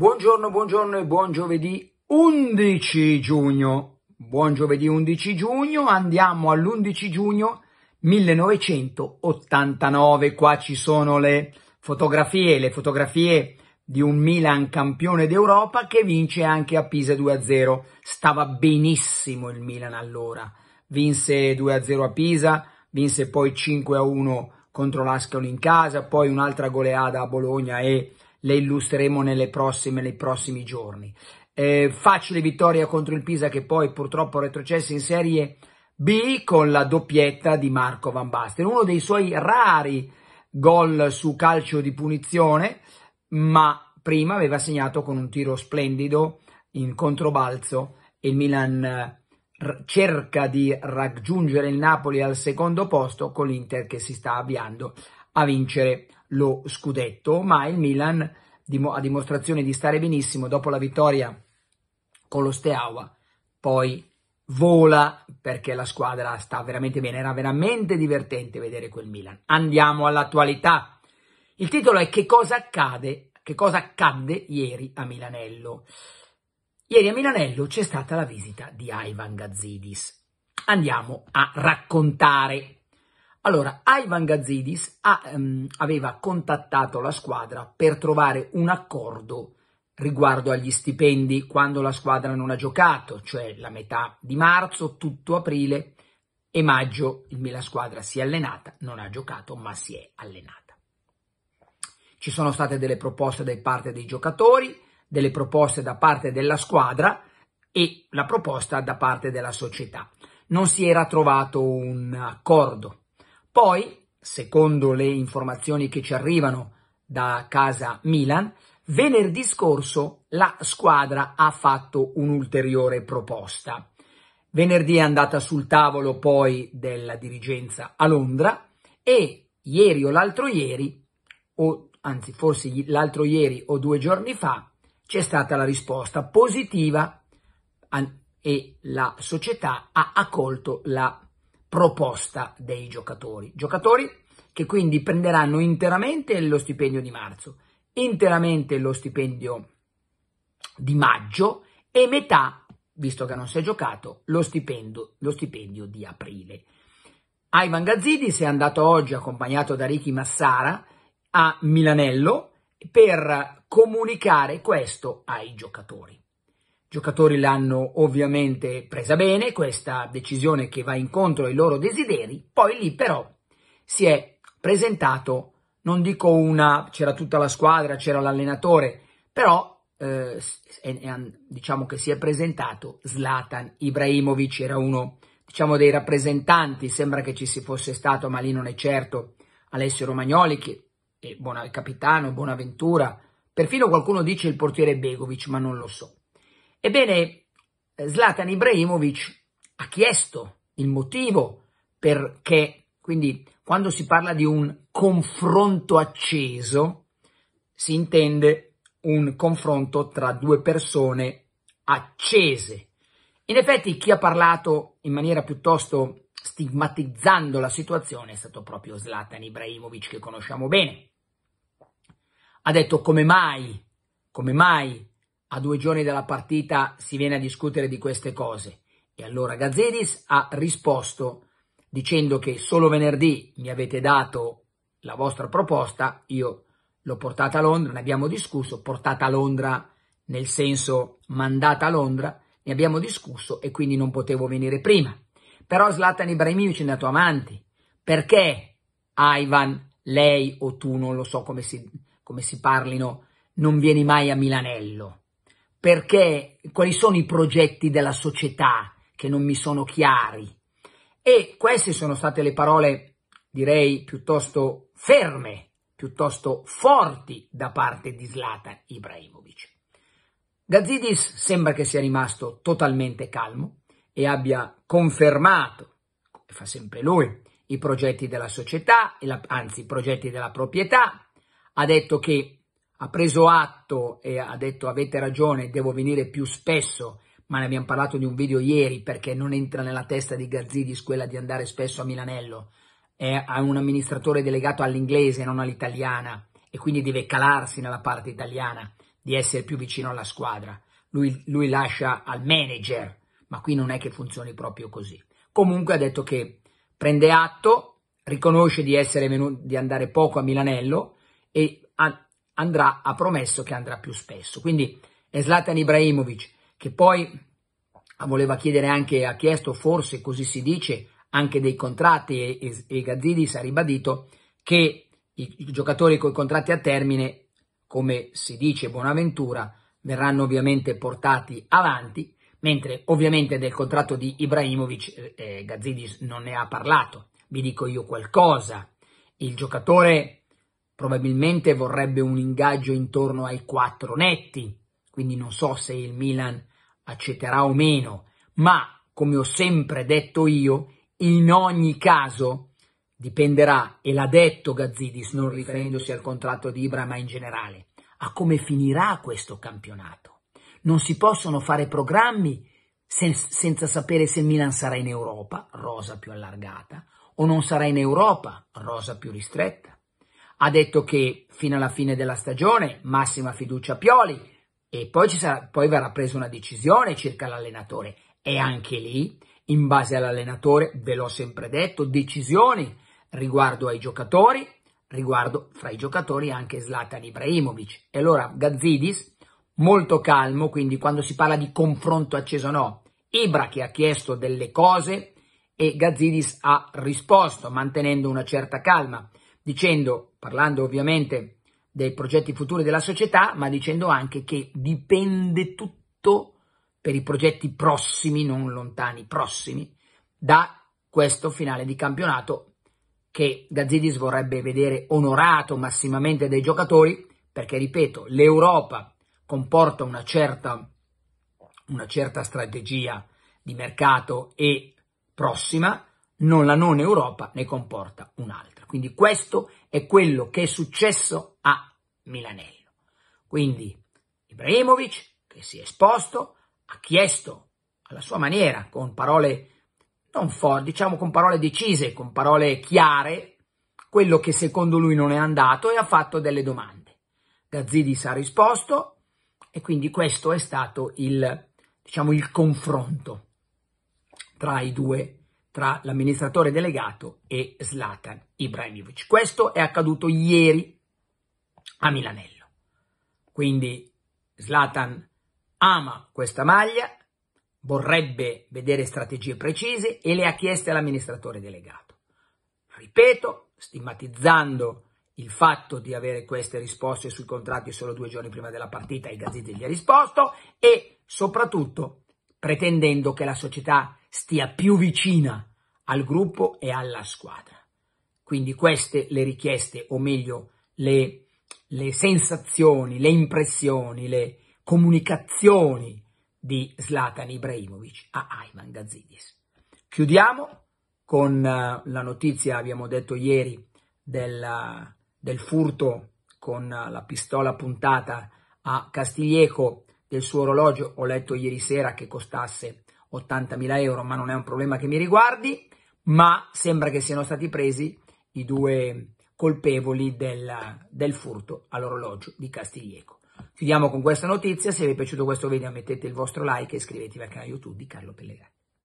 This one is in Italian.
Buongiorno, buongiorno e buon giovedì 11 giugno. Buon giovedì 11 giugno, andiamo all'11 giugno 1989. Qua ci sono le fotografie, le fotografie di un Milan campione d'Europa che vince anche a Pisa 2-0. Stava benissimo il Milan allora. Vinse 2-0 a Pisa, vinse poi 5-1 contro l'Ascoli in casa, poi un'altra goleada a Bologna e le illustreremo prossime, nei prossimi giorni. Eh, facile vittoria contro il Pisa che poi purtroppo retrocesse in Serie B con la doppietta di Marco Van Basten, uno dei suoi rari gol su calcio di punizione, ma prima aveva segnato con un tiro splendido in controbalzo e il Milan cerca di raggiungere il Napoli al secondo posto con l'Inter che si sta avviando a vincere lo scudetto, ma il Milan, a dimostrazione di stare benissimo dopo la vittoria con lo Steaua, poi vola perché la squadra sta veramente bene, era veramente divertente vedere quel Milan. Andiamo all'attualità. Il titolo è Che cosa accade? Che cosa accadde ieri a Milanello? Ieri a Milanello c'è stata la visita di Ivan Gazzidis. Andiamo a raccontare allora, Ivan Gazzidis ha, ehm, aveva contattato la squadra per trovare un accordo riguardo agli stipendi quando la squadra non ha giocato, cioè la metà di marzo, tutto aprile e maggio la squadra si è allenata, non ha giocato ma si è allenata. Ci sono state delle proposte da parte dei giocatori, delle proposte da parte della squadra e la proposta da parte della società. Non si era trovato un accordo poi, secondo le informazioni che ci arrivano da casa Milan, venerdì scorso la squadra ha fatto un'ulteriore proposta. Venerdì è andata sul tavolo poi della dirigenza a Londra e ieri o l'altro ieri, o anzi forse l'altro ieri o due giorni fa, c'è stata la risposta positiva e la società ha accolto la proposta proposta dei giocatori. Giocatori che quindi prenderanno interamente lo stipendio di marzo, interamente lo stipendio di maggio e metà, visto che non si è giocato, lo stipendio, lo stipendio di aprile. Ivan Gazzidis è andato oggi accompagnato da Ricky Massara a Milanello per comunicare questo ai giocatori giocatori l'hanno ovviamente presa bene, questa decisione che va incontro ai loro desideri, poi lì però si è presentato, non dico una, c'era tutta la squadra, c'era l'allenatore, però eh, diciamo che si è presentato Zlatan Ibrahimovic, era uno diciamo dei rappresentanti, sembra che ci si fosse stato, ma lì non è certo, Alessio Romagnoli, che è buona, il capitano, Buonaventura, perfino qualcuno dice il portiere Begovic, ma non lo so. Ebbene, Zlatan Ibrahimovic ha chiesto il motivo perché, quindi quando si parla di un confronto acceso, si intende un confronto tra due persone accese. In effetti chi ha parlato in maniera piuttosto stigmatizzando la situazione è stato proprio Zlatan Ibrahimovic che conosciamo bene. Ha detto come mai, come mai a due giorni dalla partita si viene a discutere di queste cose. E allora Gazzedis ha risposto dicendo che solo venerdì mi avete dato la vostra proposta, io l'ho portata a Londra, ne abbiamo discusso, portata a Londra nel senso mandata a Londra, ne abbiamo discusso e quindi non potevo venire prima. Però Zlatan Ibrahimovic è andato avanti. Perché Ivan, lei o tu, non lo so come si, come si parlino, non vieni mai a Milanello? perché quali sono i progetti della società che non mi sono chiari. E queste sono state le parole, direi, piuttosto ferme, piuttosto forti da parte di Zlatan Ibrahimovic. Gazzidis sembra che sia rimasto totalmente calmo e abbia confermato, come fa sempre lui, i progetti della società, anzi i progetti della proprietà. Ha detto che ha preso atto e ha detto avete ragione, devo venire più spesso, ma ne abbiamo parlato di un video ieri perché non entra nella testa di Garzidis quella di andare spesso a Milanello, è un amministratore delegato all'inglese, non all'italiana, e quindi deve calarsi nella parte italiana di essere più vicino alla squadra. Lui, lui lascia al manager, ma qui non è che funzioni proprio così. Comunque ha detto che prende atto, riconosce di, essere venuto, di andare poco a Milanello e ha, andrà, ha promesso che andrà più spesso. Quindi è Zlatan Ibrahimovic che poi voleva chiedere anche, ha chiesto forse, così si dice, anche dei contratti e, e, e Gazzidis ha ribadito che i, i giocatori con i contratti a termine, come si dice Bonaventura, verranno ovviamente portati avanti, mentre ovviamente del contratto di Ibrahimovic eh, eh Gazzidis non ne ha parlato, vi dico io qualcosa. Il giocatore probabilmente vorrebbe un ingaggio intorno ai 4 netti, quindi non so se il Milan accetterà o meno, ma come ho sempre detto io, in ogni caso dipenderà, e l'ha detto Gazzidis non riferendosi al contratto di Ibra ma in generale, a come finirà questo campionato. Non si possono fare programmi sen senza sapere se Milan sarà in Europa, rosa più allargata, o non sarà in Europa, rosa più ristretta ha detto che fino alla fine della stagione massima fiducia a Pioli e poi, sarà, poi verrà presa una decisione circa l'allenatore e anche lì, in base all'allenatore, ve l'ho sempre detto, decisioni riguardo ai giocatori, riguardo fra i giocatori anche Zlatan Ibrahimovic. E allora Gazzidis, molto calmo, quindi quando si parla di confronto acceso no, Ibra che ha chiesto delle cose e Gazzidis ha risposto mantenendo una certa calma dicendo, parlando ovviamente dei progetti futuri della società, ma dicendo anche che dipende tutto per i progetti prossimi, non lontani, prossimi, da questo finale di campionato che Gazzidis vorrebbe vedere onorato massimamente dai giocatori, perché, ripeto, l'Europa comporta una certa, una certa strategia di mercato e prossima, non la non Europa ne comporta un'altra. Quindi questo è quello che è successo a Milanello. Quindi Ibrahimovic, che si è esposto, ha chiesto alla sua maniera, con parole non forti, diciamo con parole decise, con parole chiare, quello che secondo lui non è andato e ha fatto delle domande. Gazzidis ha risposto e quindi questo è stato il, diciamo, il confronto tra i due tra l'amministratore delegato e Zlatan Ibrahimovic. Questo è accaduto ieri a Milanello. Quindi Zlatan ama questa maglia, vorrebbe vedere strategie precise e le ha chieste all'amministratore delegato. Ripeto, stigmatizzando il fatto di avere queste risposte sui contratti solo due giorni prima della partita, ai Gazzetti gli ha risposto e soprattutto pretendendo che la società stia più vicina al gruppo e alla squadra. Quindi queste le richieste, o meglio le, le sensazioni, le impressioni, le comunicazioni di Zlatan Ibrahimovic a Ayman Gazidis. Chiudiamo con eh, la notizia, abbiamo detto ieri, del, eh, del furto con la pistola puntata a Castiglieco del suo orologio. Ho letto ieri sera che costasse 80.000 euro, ma non è un problema che mi riguardi, ma sembra che siano stati presi i due colpevoli del, del furto all'orologio di Castiglieco. Chiudiamo con questa notizia, se vi è piaciuto questo video mettete il vostro like e iscrivetevi al canale YouTube di Carlo Pellegrini.